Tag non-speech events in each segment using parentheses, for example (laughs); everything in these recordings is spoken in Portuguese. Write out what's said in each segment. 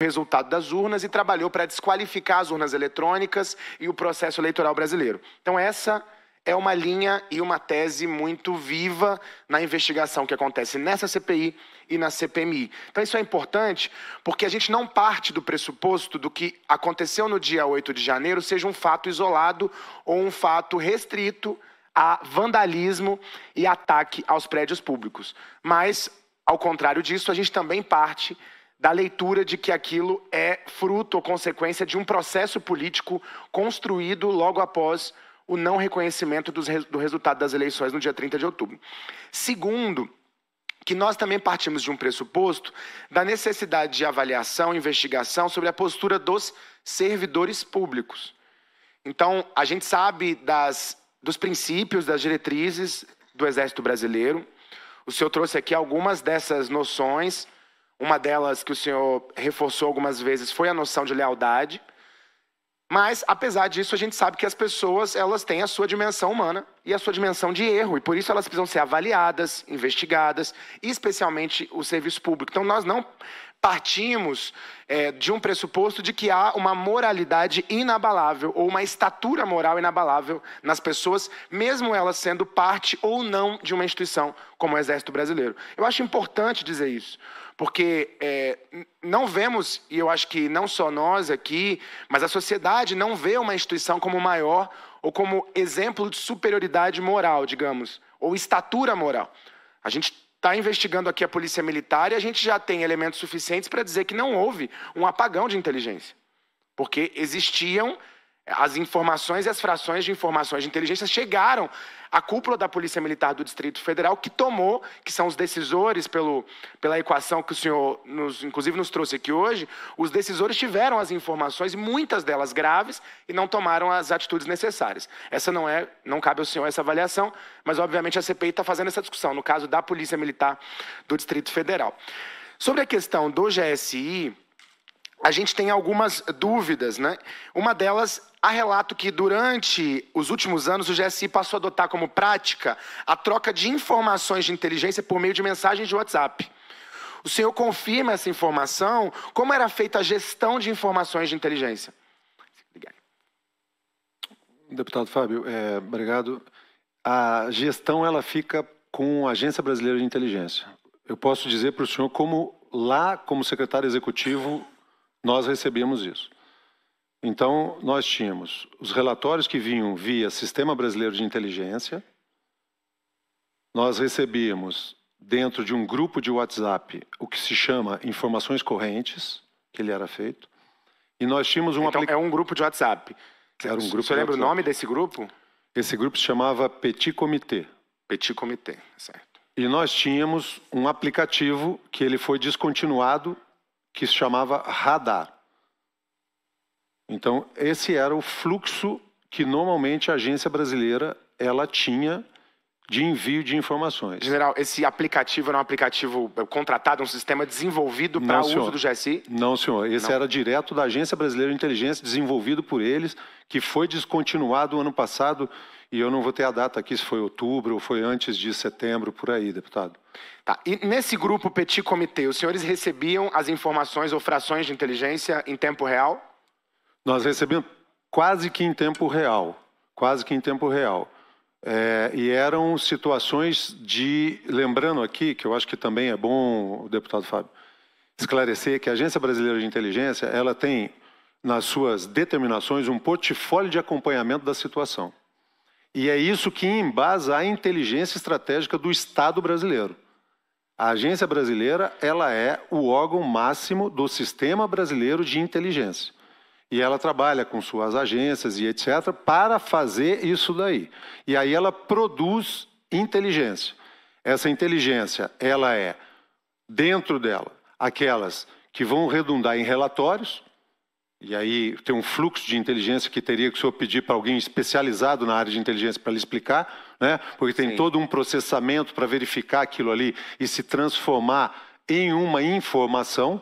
resultado das urnas e trabalhou para desqualificar as urnas eletrônicas e o processo eleitoral brasileiro. Então, essa é uma linha e uma tese muito viva na investigação que acontece nessa CPI e na CPMI. Então, isso é importante porque a gente não parte do pressuposto do que aconteceu no dia 8 de janeiro seja um fato isolado ou um fato restrito a vandalismo e ataque aos prédios públicos. Mas, ao contrário disso, a gente também parte da leitura de que aquilo é fruto ou consequência de um processo político construído logo após o não reconhecimento do resultado das eleições no dia 30 de outubro. Segundo, que nós também partimos de um pressuposto da necessidade de avaliação, investigação sobre a postura dos servidores públicos. Então, a gente sabe das, dos princípios, das diretrizes do Exército Brasileiro. O senhor trouxe aqui algumas dessas noções uma delas que o senhor reforçou algumas vezes foi a noção de lealdade. Mas, apesar disso, a gente sabe que as pessoas elas têm a sua dimensão humana e a sua dimensão de erro, e por isso elas precisam ser avaliadas, investigadas, especialmente o serviço público. Então, nós não partimos é, de um pressuposto de que há uma moralidade inabalável ou uma estatura moral inabalável nas pessoas, mesmo elas sendo parte ou não de uma instituição como o Exército Brasileiro. Eu acho importante dizer isso, porque é, não vemos, e eu acho que não só nós aqui, mas a sociedade não vê uma instituição como maior ou como exemplo de superioridade moral, digamos, ou estatura moral. A gente está investigando aqui a polícia militar e a gente já tem elementos suficientes para dizer que não houve um apagão de inteligência. Porque existiam as informações e as frações de informações de inteligência chegaram à cúpula da Polícia Militar do Distrito Federal, que tomou, que são os decisores, pelo, pela equação que o senhor, nos, inclusive, nos trouxe aqui hoje, os decisores tiveram as informações, muitas delas graves, e não tomaram as atitudes necessárias. Essa não é, não cabe ao senhor essa avaliação, mas, obviamente, a CPI está fazendo essa discussão, no caso da Polícia Militar do Distrito Federal. Sobre a questão do GSI, a gente tem algumas dúvidas, né? Uma delas, há relato que durante os últimos anos o GSI passou a adotar como prática a troca de informações de inteligência por meio de mensagens de WhatsApp. O senhor confirma essa informação? Como era feita a gestão de informações de inteligência? Deputado Fábio, é, obrigado. A gestão ela fica com a Agência Brasileira de Inteligência. Eu posso dizer para o senhor como lá, como secretário executivo, nós recebíamos isso. Então, nós tínhamos os relatórios que vinham via Sistema Brasileiro de Inteligência, nós recebíamos dentro de um grupo de WhatsApp o que se chama informações correntes, que ele era feito, e nós tínhamos um então, é um grupo de WhatsApp. Era um grupo. Você lembra WhatsApp. o nome desse grupo? Esse grupo se chamava Petit Comité. Petit Comité, certo. E nós tínhamos um aplicativo que ele foi descontinuado que se chamava radar. Então, esse era o fluxo que normalmente a agência brasileira ela tinha de envio de informações. General, esse aplicativo era um aplicativo eh, contratado, um sistema desenvolvido para o uso do GSI? Não, senhor. Esse Não. era direto da Agência Brasileira de Inteligência, desenvolvido por eles, que foi descontinuado ano passado e eu não vou ter a data aqui se foi outubro ou foi antes de setembro, por aí, deputado. Tá. E nesse grupo Petit Comitê, os senhores recebiam as informações ou frações de inteligência em tempo real? Nós recebíamos quase que em tempo real. Quase que em tempo real. É, e eram situações de. Lembrando aqui, que eu acho que também é bom, deputado Fábio, esclarecer que a Agência Brasileira de Inteligência ela tem nas suas determinações um portfólio de acompanhamento da situação. E é isso que embasa a inteligência estratégica do Estado brasileiro. A agência brasileira ela é o órgão máximo do sistema brasileiro de inteligência. E ela trabalha com suas agências e etc. para fazer isso daí. E aí ela produz inteligência. Essa inteligência, ela é, dentro dela, aquelas que vão redundar em relatórios, e aí tem um fluxo de inteligência que teria que o senhor pedir para alguém especializado na área de inteligência para lhe explicar, né? porque tem Sim. todo um processamento para verificar aquilo ali e se transformar em uma informação.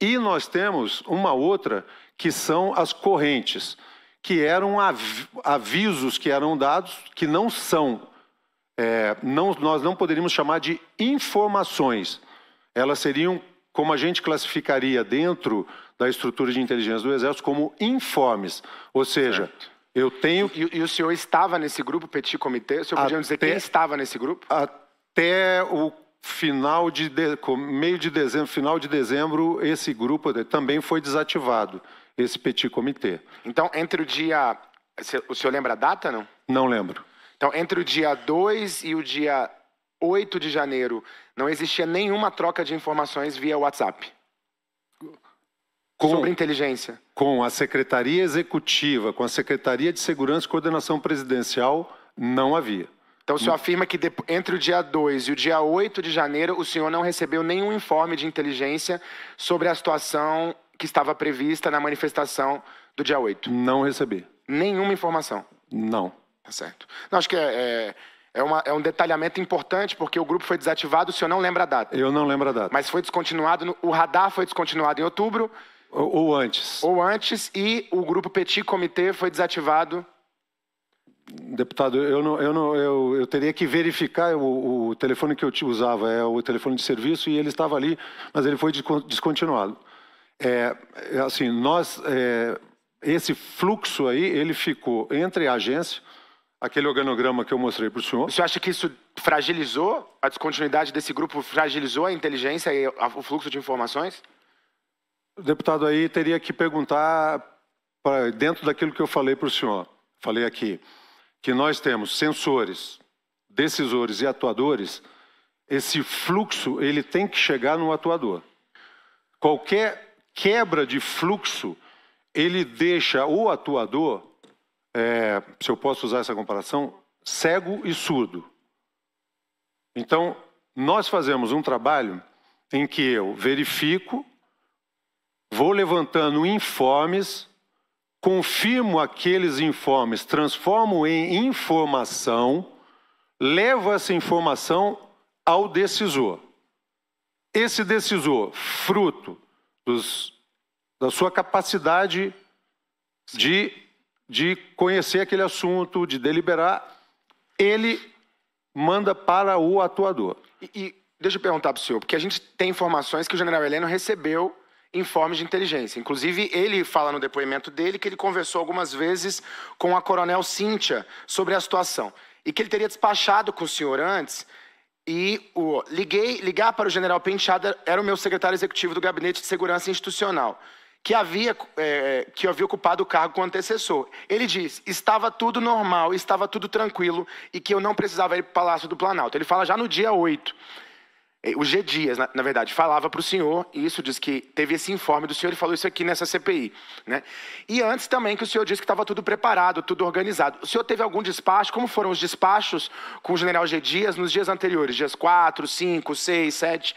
E nós temos uma outra que são as correntes, que eram avisos que eram dados que não são, é, não, nós não poderíamos chamar de informações. Elas seriam como a gente classificaria dentro da estrutura de inteligência do Exército como informes, ou seja, certo. eu tenho. E, e, o senhor estava nesse grupo, Petit Comitê? O senhor podia dizer quem estava nesse grupo? Até o final de, de, meio de dezembro, final de dezembro, esse grupo também foi desativado, esse Petit Comitê. Então, entre o dia. O senhor lembra a data, não? Não lembro. Então, entre o dia 2 e o dia 8 de janeiro, não existia nenhuma troca de informações via WhatsApp. Com, sobre inteligência. Com a Secretaria Executiva, com a Secretaria de Segurança e Coordenação Presidencial, não havia. Então o senhor afirma que entre o dia 2 e o dia 8 de janeiro, o senhor não recebeu nenhum informe de inteligência sobre a situação que estava prevista na manifestação do dia 8? Não recebi. Nenhuma informação? Não. Tá certo. Não, acho que é, é é, uma, é, um detalhamento importante porque o grupo foi desativado, o senhor não lembra a data. Eu não lembro a data. Mas foi descontinuado, no, o radar foi descontinuado em outubro. Ou, ou, antes. Ou antes, e o grupo Petit Comitê foi desativado. Deputado, eu, não, eu, não, eu, eu teria que verificar o, o telefone que eu usava, é o telefone de serviço, e ele estava ali, mas ele foi descontinuado. É, é, assim, nós, é, esse fluxo aí, ele ficou entre a agência, aquele organograma que eu mostrei para o senhor. Você acha que isso fragilizou a descontinuidade desse grupo, fragilizou a inteligência e o fluxo de informações? O deputado aí teria que perguntar, pra, dentro daquilo que eu falei para o senhor, falei aqui, que nós temos sensores, decisores e atuadores, esse fluxo ele tem que chegar no atuador. Qualquer quebra de fluxo, ele deixa o atuador é, se eu posso usar essa comparação, cego e surdo. Então, nós fazemos um trabalho em que eu verifico, vou levantando informes, confirmo aqueles informes, transformo em informação, levo essa informação ao decisor. Esse decisor, fruto dos, da sua capacidade de de conhecer aquele assunto, de deliberar, ele manda para o atuador. E, e deixa eu perguntar para o senhor, porque a gente tem informações que o general Heleno recebeu informes de inteligência. Inclusive, ele fala no depoimento dele que ele conversou algumas vezes com a coronel Cíntia sobre a situação. E que ele teria despachado com o senhor antes. E o, liguei, ligar para o general Penteado era o meu secretário executivo do Gabinete de Segurança Institucional que havia, é, é, que havia ocupado o cargo com o antecessor. Ele diz: estava tudo normal, estava tudo tranquilo e que eu não precisava ir para o Palácio do Planalto. Ele fala já no dia 8. É, o G. Dias, na, na verdade, falava para o senhor, e isso diz que teve esse informe do senhor, ele falou isso aqui nessa CPI. Né? E antes também que o senhor disse que estava tudo preparado, tudo organizado. O senhor teve algum despacho? Como foram os despachos com o general G. Dias nos dias anteriores? Dias 4, 5, 6, 7?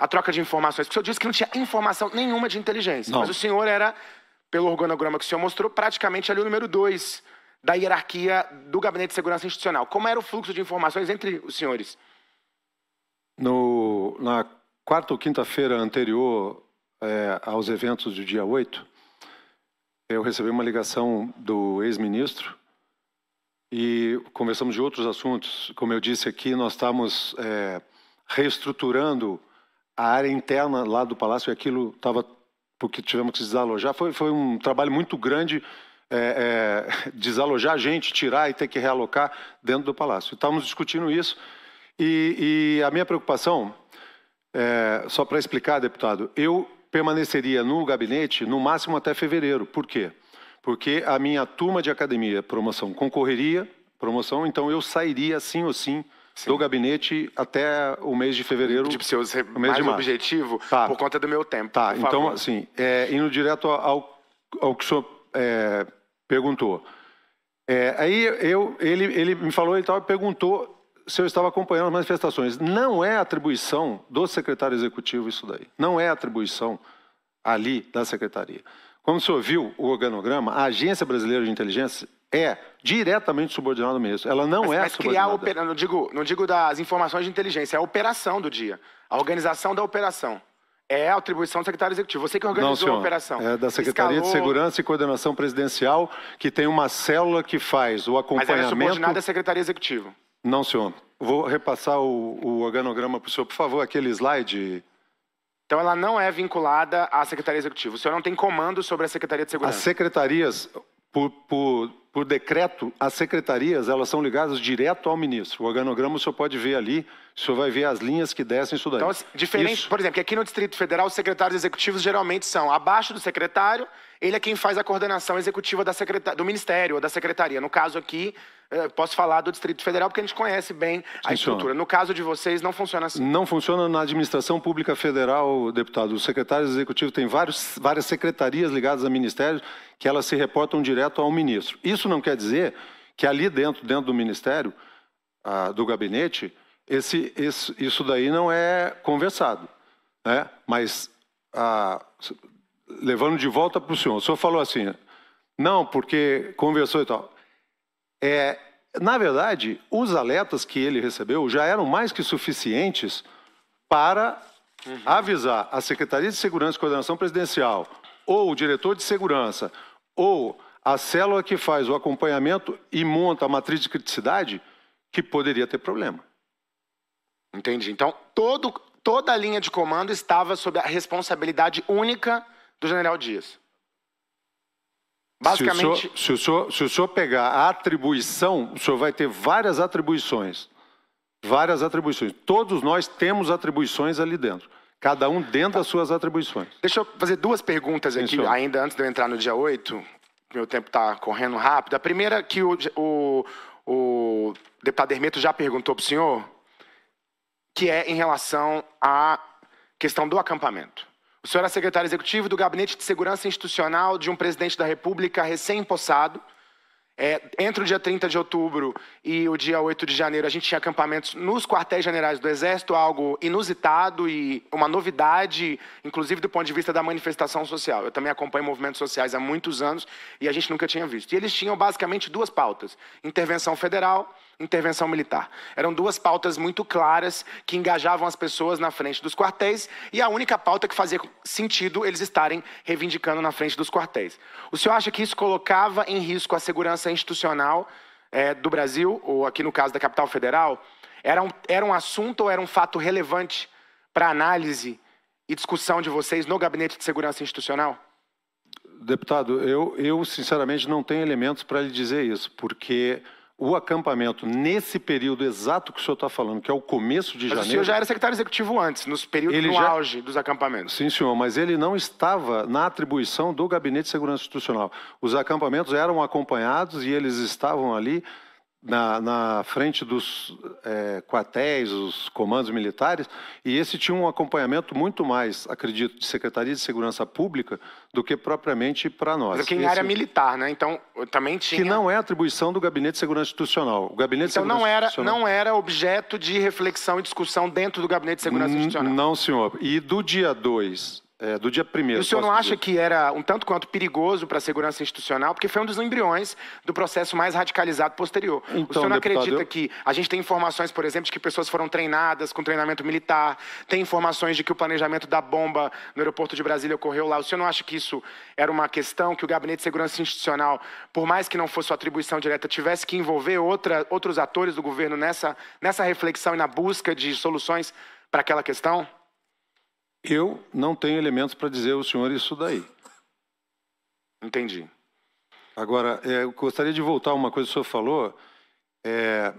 a troca de informações. Porque o senhor disse que não tinha informação nenhuma de inteligência. Não. Mas o senhor era, pelo organograma que o senhor mostrou, praticamente ali o número dois da hierarquia do Gabinete de Segurança Institucional. Como era o fluxo de informações entre os senhores? No, na quarta ou quinta-feira anterior é, aos eventos do dia 8, eu recebi uma ligação do ex-ministro e conversamos de outros assuntos. Como eu disse aqui, nós estamos é, reestruturando a área interna lá do palácio, aquilo estava porque tivemos que desalojar, foi, foi um trabalho muito grande é, é, (laughs) desalojar a gente, tirar e ter que realocar dentro do palácio. Estávamos discutindo isso e, e a minha preocupação, é, só para explicar, deputado, eu permaneceria no gabinete no máximo até fevereiro. Por quê? Porque a minha turma de academia, promoção, concorreria, promoção, então eu sairia sim ou sim Sim. do gabinete até o mês de fevereiro. Tipo, se eu ser o mês mais de março. objetivo, tá. por conta do meu tempo. Tá, então, favor. assim, é, indo direto ao, ao que o senhor é, perguntou. É, aí eu, ele, ele me falou e tal, perguntou se eu estava acompanhando as manifestações. Não é atribuição do secretário executivo isso daí. Não é atribuição ali da secretaria. Como o senhor viu o organograma, a Agência Brasileira de Inteligência é, diretamente subordinada ao ministro. Ela não mas, é mas criar não digo, não digo das informações de inteligência, é a operação do dia, a organização da operação. É a atribuição do secretário executivo. Você que organizou não, senhor, a operação. É da Secretaria Escalou... de Segurança e Coordenação Presidencial, que tem uma célula que faz o acompanhamento. Mas ela é subordinada à Secretaria Executiva. Não, senhor. Vou repassar o, o organograma para o senhor, por favor, aquele slide. Então ela não é vinculada à Secretaria Executiva. O senhor não tem comando sobre a Secretaria de Segurança. As secretarias, por, por, por decreto, as secretarias elas são ligadas direto ao ministro. O organograma o senhor pode ver ali, o senhor vai ver as linhas que descem isso daí. Então, assim, diferente, isso. por exemplo, que aqui no Distrito Federal, os secretários executivos geralmente são abaixo do secretário, ele é quem faz a coordenação executiva da do Ministério ou da Secretaria. No caso aqui, eh, posso falar do Distrito Federal, porque a gente conhece bem a estrutura. Senhor. No caso de vocês, não funciona assim. Não funciona na administração pública federal, deputado. O secretário executivo tem vários, várias secretarias ligadas a ministérios que elas se reportam direto ao ministro. Isso não quer dizer que ali dentro, dentro do ministério, ah, do gabinete, esse, esse, isso daí não é conversado. Né? Mas, levando de volta para o senhor, o senhor falou assim, não, porque conversou e tal. É, na verdade, os alertas que ele recebeu já eram mais que suficientes para uhum. avisar a Secretaria de Segurança e Coordenação Presidencial, ou o diretor de segurança, ou a célula que faz o acompanhamento e monta a matriz de criticidade, que poderia ter problema. Entendi. Então, todo, toda a linha de comando estava sob a responsabilidade única do general Dias. Basicamente. Se o, senhor, se, o senhor, se o senhor pegar a atribuição, o senhor vai ter várias atribuições. Várias atribuições. Todos nós temos atribuições ali dentro. Cada um dentro tá. das suas atribuições. Deixa eu fazer duas perguntas aqui, Sim, ainda antes de eu entrar no dia 8. Meu tempo está correndo rápido. A primeira que o, o, o deputado Hermeto já perguntou para o senhor que é em relação à questão do acampamento. O senhor é secretário executivo do Gabinete de Segurança Institucional de um presidente da República recém possado É, entre o dia 30 de outubro e o dia 8 de janeiro, a gente tinha acampamentos nos quartéis generais do Exército, algo inusitado e uma novidade, inclusive do ponto de vista da manifestação social. Eu também acompanho movimentos sociais há muitos anos e a gente nunca tinha visto. E eles tinham basicamente duas pautas: intervenção federal intervenção militar. Eram duas pautas muito claras que engajavam as pessoas na frente dos quartéis e a única pauta que fazia sentido eles estarem reivindicando na frente dos quartéis. O senhor acha que isso colocava em risco a segurança institucional é, do Brasil, ou aqui no caso da capital federal? Era um, era um assunto ou era um fato relevante para análise e discussão de vocês no Gabinete de Segurança Institucional? Deputado, eu, eu sinceramente não tenho elementos para lhe dizer isso, porque o acampamento nesse período exato que o senhor está falando, que é o começo de mas janeiro. O senhor já era secretário executivo antes, nos períodos ele no já... auge dos acampamentos. Sim, senhor, mas ele não estava na atribuição do Gabinete de Segurança Institucional. Os acampamentos eram acompanhados e eles estavam ali na, na frente dos é, quartéis, os comandos militares, e esse tinha um acompanhamento muito mais, acredito, de Secretaria de Segurança Pública do que propriamente para nós. Porque em esse, área militar, né? Então, também tinha... Que não é atribuição do Gabinete de Segurança Institucional. O Gabinete então, não era, não era objeto de reflexão e discussão dentro do Gabinete de Segurança Institucional. Não, senhor. E do dia 2 é, do dia primeiro. E o senhor não acha dizer? que era um tanto quanto perigoso para a segurança institucional, porque foi um dos embriões do processo mais radicalizado posterior. Então, o senhor não acredita eu... que a gente tem informações, por exemplo, de que pessoas foram treinadas com treinamento militar, tem informações de que o planejamento da bomba no aeroporto de Brasília ocorreu lá. O senhor não acha que isso era uma questão que o Gabinete de Segurança Institucional, por mais que não fosse sua atribuição direta, tivesse que envolver outra, outros atores do governo nessa, nessa reflexão e na busca de soluções para aquela questão? Eu não tenho elementos para dizer ao senhor isso daí. Entendi. Agora, é, eu gostaria de voltar a uma coisa que o senhor falou, é,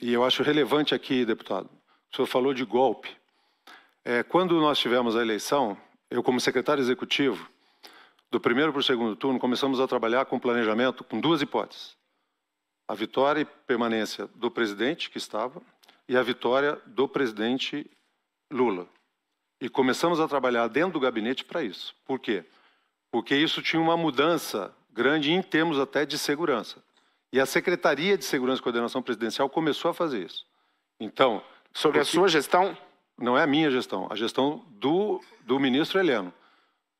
e eu acho relevante aqui, deputado. O senhor falou de golpe. É, quando nós tivemos a eleição, eu, como secretário executivo, do primeiro para o segundo turno, começamos a trabalhar com planejamento com duas hipóteses: a vitória e permanência do presidente que estava, e a vitória do presidente Lula. E começamos a trabalhar dentro do gabinete para isso. Por quê? Porque isso tinha uma mudança grande em termos até de segurança. E a Secretaria de Segurança e Coordenação Presidencial começou a fazer isso. Então. Sobre a sua gestão? Não é a minha gestão, a gestão do, do ministro Heleno.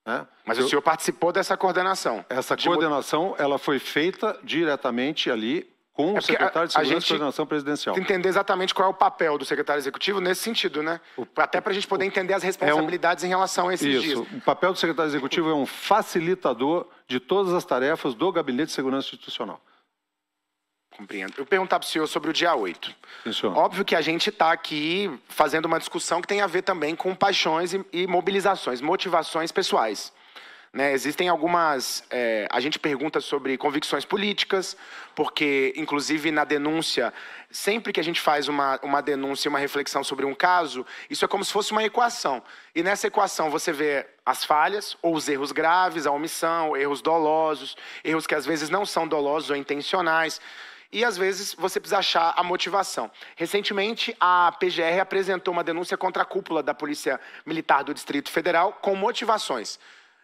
Né? Mas Eu, o senhor participou dessa coordenação? Essa de... coordenação ela foi feita diretamente ali com o é secretário de Segurança e Coordenação Presidencial. Entender exatamente qual é o papel do secretário executivo nesse sentido, né? Até para a gente poder entender as responsabilidades é um, em relação a esses isso, dias. O papel do secretário executivo é um facilitador de todas as tarefas do Gabinete de Segurança Institucional. Compreendo. Eu perguntar para o senhor sobre o dia 8. Sim, Óbvio que a gente está aqui fazendo uma discussão que tem a ver também com paixões e, e mobilizações, motivações pessoais. Né, existem algumas. É, a gente pergunta sobre convicções políticas, porque, inclusive, na denúncia, sempre que a gente faz uma, uma denúncia, uma reflexão sobre um caso, isso é como se fosse uma equação. E nessa equação você vê as falhas, ou os erros graves, a omissão, erros dolosos, erros que às vezes não são dolosos ou intencionais. E às vezes você precisa achar a motivação. Recentemente, a PGR apresentou uma denúncia contra a cúpula da Polícia Militar do Distrito Federal com motivações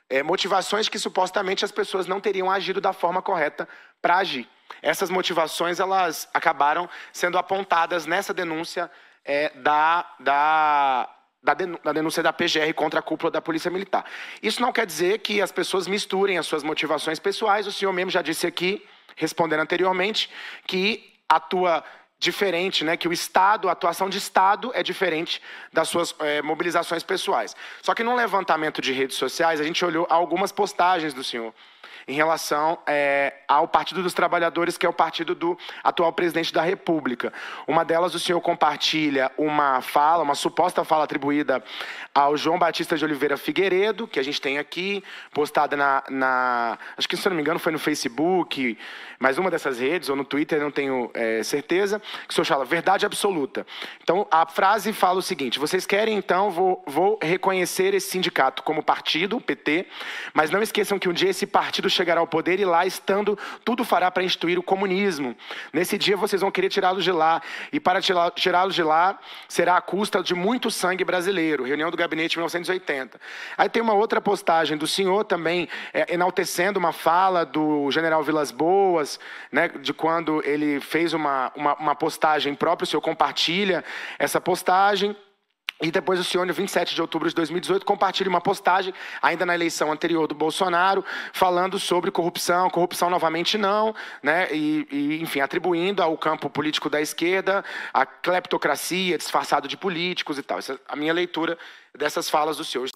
é, motivações que supostamente as pessoas não teriam agido da forma correta para agir. Essas motivações elas acabaram sendo apontadas nessa denúncia é, da, da, da, denúncia da PGR contra a cúpula da Polícia Militar. Isso não quer dizer que as pessoas misturem as suas motivações pessoais. O senhor mesmo já disse aqui, respondendo anteriormente, que atua diferente, né? Que o Estado, a atuação de Estado é diferente das suas é, mobilizações pessoais. Só que num levantamento de redes sociais, a gente olhou algumas postagens do senhor em relação é, ao Partido dos Trabalhadores, que é o partido do atual presidente da República. Uma delas, o senhor compartilha uma fala, uma suposta fala atribuída ao João Batista de Oliveira Figueiredo, que a gente tem aqui, postada na, na acho que se eu não me engano foi no Facebook, mas uma dessas redes, ou no Twitter, não tenho é, certeza, que o senhor fala verdade absoluta. Então, a frase fala o seguinte: vocês querem, então, vou, vou reconhecer esse sindicato como partido, o PT, mas não esqueçam que um dia esse partido chegará ao poder e lá estando, tudo fará para instituir o comunismo. Nesse dia vocês vão querer tirá-los de lá, e para tirá-los de lá será a custa de muito sangue brasileiro. Reunião do Gabinete 1980. Aí tem uma outra postagem do senhor também, é, enaltecendo uma fala do general Vilas Boas, né, de quando ele fez uma, uma, uma postagem própria, o senhor compartilha essa postagem. E depois o senhor, no 27 de outubro de 2018, compartilha uma postagem, ainda na eleição anterior do Bolsonaro, falando sobre corrupção, corrupção novamente não, né? E, e enfim, atribuindo ao campo político da esquerda a cleptocracia disfarçado de políticos e tal. Essa é a minha leitura dessas falas do senhor.